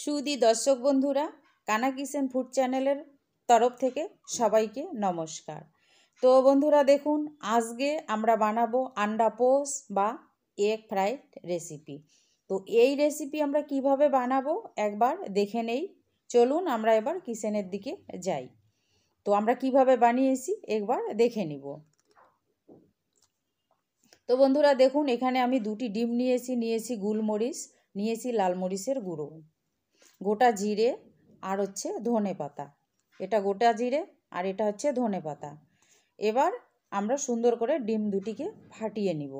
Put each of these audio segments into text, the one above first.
সুদি দর্শক বন্ধুরা কানা কিসেন ফুড চ্যানেলের তরফ থেকে সবাইকে নমস্কার তো বন্ধুরা দেখুন আজকে আমরা বানাবো আন্ডা পোস বা এগ ফ্রাইড রেসিপি তো এই রেসিপি আমরা কিভাবে বানাবো একবার দেখে নেই চলুন আমরা এবার কিসেনের দিকে যাই তো আমরা কিভাবে বানিয়েছি একবার দেখে নিব তো বন্ধুরা দেখুন এখানে আমি দুটি ডিম নিয়েছি নিয়েছি গুলমরিচ নিয়েছি লালমরিচের গুঁড়ো গোটা জিরে আর হচ্ছে ধনে পাতা এটা গোটা জিরে আর এটা হচ্ছে ধনে পাতা এবার আমরা সুন্দর করে ডিম দুটিকে ফাটিয়ে নিব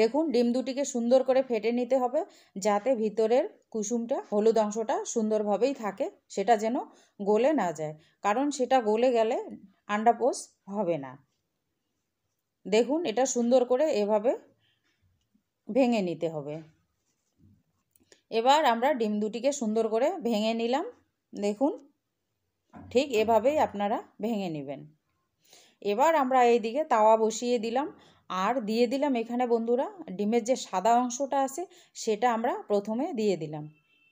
দেখুন ডিম দুটিকে সুন্দর করে ফেটে নিতে হবে যাতে ভিতরের কুসুমটা হলুদ অংশটা সুন্দরভাবেই থাকে সেটা যেন গলে না যায় কারণ সেটা গলে গেলে আন্ডাপোস হবে না দেখুন এটা সুন্দর করে এভাবে ভেঙে নিতে হবে এবার আমরা ডিম দুটিকে সুন্দর করে ভেঙে নিলাম দেখুন ঠিক এভাবেই আপনারা ভেঙে নেবেন এবার আমরা এই দিকে তাওয়া বসিয়ে দিলাম আর দিয়ে দিলাম এখানে বন্ধুরা ডিমের যে সাদা অংশটা আছে সেটা আমরা প্রথমে দিয়ে দিলাম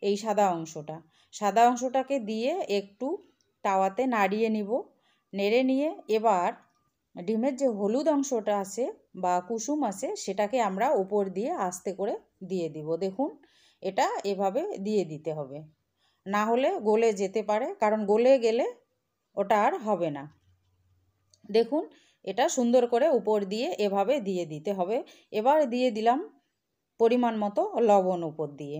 এই সাদা অংশটা সাদা অংশটাকে দিয়ে একটু তাওয়াতে নাড়িয়ে নিব নেড়ে নিয়ে এবার ডিমের যে হলুদ অংশটা আছে বা কুসুম আছে সেটাকে আমরা ওপর দিয়ে আস্তে করে দিয়ে দিব দেখুন এটা এভাবে দিয়ে দিতে হবে না হলে গলে যেতে পারে কারণ গলে গেলে ওটা আর হবে না দেখুন এটা সুন্দর করে উপর দিয়ে এভাবে দিয়ে দিতে হবে এবার দিয়ে দিলাম পরিমাণ মতো লবণ উপর দিয়ে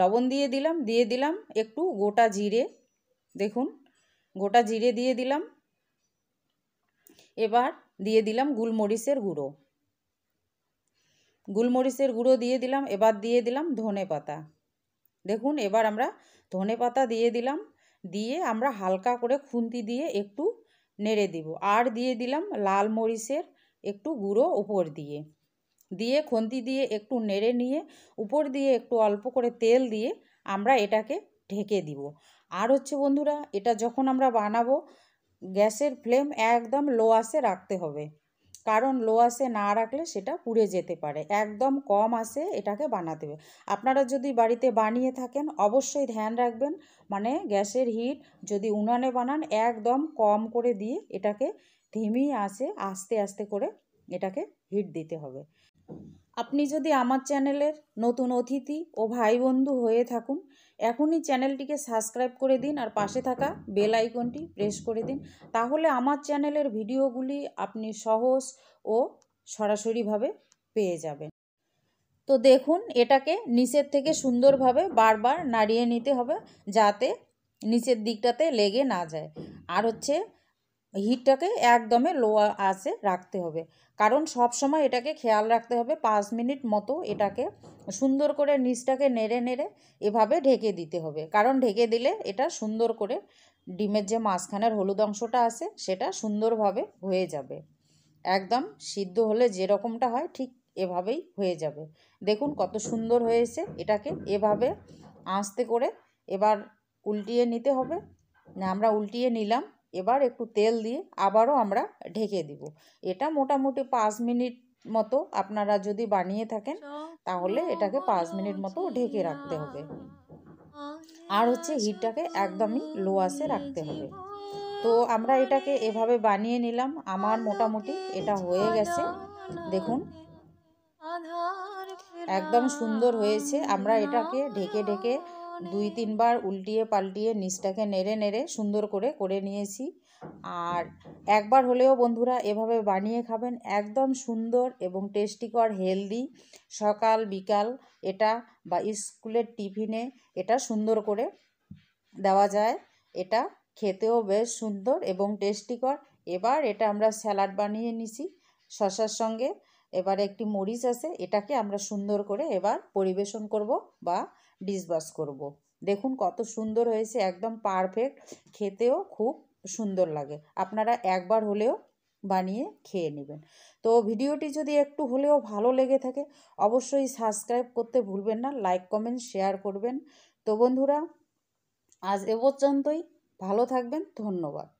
লবণ দিয়ে দিলাম দিয়ে দিলাম একটু গোটা জিরে দেখুন গোটা জিরে দিয়ে দিলাম এবার দিয়ে দিলাম গুলমরিচের গুঁড়ো গুলমরিচের গুঁড়ো দিয়ে দিলাম এবার দিয়ে দিলাম ধনে পাতা দেখুন এবার আমরা ধনে পাতা দিয়ে দিলাম দিয়ে আমরা হালকা করে খুন্তি দিয়ে একটু নেড়ে দিব আর দিয়ে দিলাম লাল মরিচের একটু গুঁড়ো উপর দিয়ে দিয়ে খন্তি দিয়ে একটু নেড়ে নিয়ে উপর দিয়ে একটু অল্প করে তেল দিয়ে আমরা এটাকে ঢেকে দিব আর হচ্ছে বন্ধুরা এটা যখন আমরা বানাবো গ্যাসের ফ্লেম একদম লো আসে রাখতে হবে কারণ লো আসে না রাখলে সেটা পুড়ে যেতে পারে একদম কম আসে এটাকে বানাতে হবে আপনারা যদি বাড়িতে বানিয়ে থাকেন অবশ্যই ধ্যান রাখবেন মানে গ্যাসের হিট যদি উনানে বানান একদম কম করে দিয়ে এটাকে ধিমিয়ে আসে আস্তে আস্তে করে এটাকে হিট দিতে হবে আপনি যদি আমার চ্যানেলের নতুন অতিথি ও ভাই বন্ধু হয়ে থাকুন এখনই চ্যানেলটিকে সাবস্ক্রাইব করে দিন আর পাশে থাকা বেল আইকনটি প্রেস করে দিন তাহলে আমার চ্যানেলের ভিডিওগুলি আপনি সহজ ও সরাসরিভাবে পেয়ে যাবেন তো দেখুন এটাকে নিচের থেকে সুন্দরভাবে বারবার নাড়িয়ে নিতে হবে যাতে নিচের দিকটাতে লেগে না যায় আর হচ্ছে হিটটাকে একদমে লো আসে রাখতে হবে কারণ সব সময় এটাকে খেয়াল রাখতে হবে পাঁচ মিনিট মতো এটাকে সুন্দর করে নিচটাকে নেড়ে নেড়ে এভাবে ঢেকে দিতে হবে কারণ ঢেকে দিলে এটা সুন্দর করে ডিমের যে মাঝখানের হলুদ অংশটা আছে সেটা সুন্দরভাবে হয়ে যাবে একদম সিদ্ধ হলে যেরকমটা হয় ঠিক এভাবেই হয়ে যাবে দেখুন কত সুন্দর হয়েছে এটাকে এভাবে আস্তে করে এবার উল্টিয়ে নিতে হবে আমরা উল্টিয়ে নিলাম এবার একটু তেল দিয়ে আবারও আমরা ঢেকে দিব এটা মোটামুটি পাঁচ মিনিট মতো আপনারা যদি বানিয়ে থাকেন তাহলে এটাকে পাঁচ মিনিট মতো ঢেকে রাখতে হবে আর হচ্ছে হিটটাকে একদমই লো আসে রাখতে হবে তো আমরা এটাকে এভাবে বানিয়ে নিলাম আমার মোটামুটি এটা হয়ে গেছে দেখুন একদম সুন্দর হয়েছে আমরা এটাকে ঢেকে ঢেকে মানে দুই তিনবার উল্টিয়ে পাল্টিয়ে নিচটাকে নেড়ে নেড়ে সুন্দর করে করে নিয়েছি আর একবার হলেও বন্ধুরা এভাবে বানিয়ে খাবেন একদম সুন্দর এবং টেস্টিকর হেলদি সকাল বিকাল এটা বা স্কুলের টিফিনে এটা সুন্দর করে দেওয়া যায় এটা খেতেও বেশ সুন্দর এবং টেস্টিকর এবার এটা আমরা স্যালাড বানিয়ে নিছি শশার সঙ্গে এবার একটি মরিচ আছে এটাকে আমরা সুন্দর করে এবার পরিবেশন করব বা ডিসবাস করব। দেখুন কত সুন্দর হয়েছে একদম পারফেক্ট খেতেও খুব সুন্দর লাগে আপনারা একবার হলেও বানিয়ে খেয়ে নেবেন তো ভিডিওটি যদি একটু হলেও ভালো লেগে থাকে অবশ্যই সাবস্ক্রাইব করতে ভুলবেন না লাইক কমেন্ট শেয়ার করবেন তো বন্ধুরা আজ এ পর্যন্তই ভালো থাকবেন ধন্যবাদ